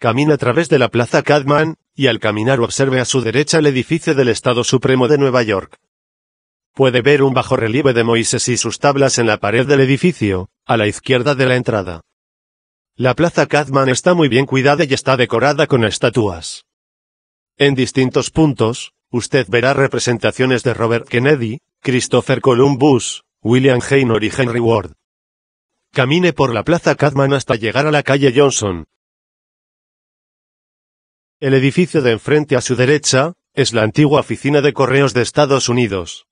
Camina a través de la Plaza Cadman, y al caminar observe a su derecha el edificio del Estado Supremo de Nueva York. Puede ver un bajo relieve de Moisés y sus tablas en la pared del edificio, a la izquierda de la entrada. La Plaza Cadman está muy bien cuidada y está decorada con estatuas. En distintos puntos, usted verá representaciones de Robert Kennedy, Christopher Columbus, William Hayne y Henry Ward. Camine por la Plaza Cadman hasta llegar a la calle Johnson, el edificio de enfrente a su derecha, es la antigua Oficina de Correos de Estados Unidos.